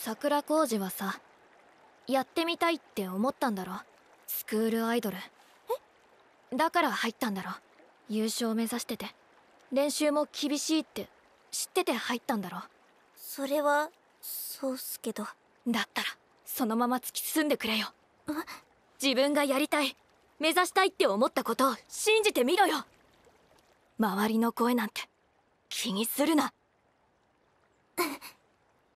桜小路はさやってみたいって思ったんだろスクールアイドルえだから入ったんだろ優勝目指してて練習も厳しいって知ってて入ったんだろそれはそうっすけどだったらそのまま突き進んでくれよ自分がやりたい目指したいって思ったことを信じてみろよ周りの声なんて気にするな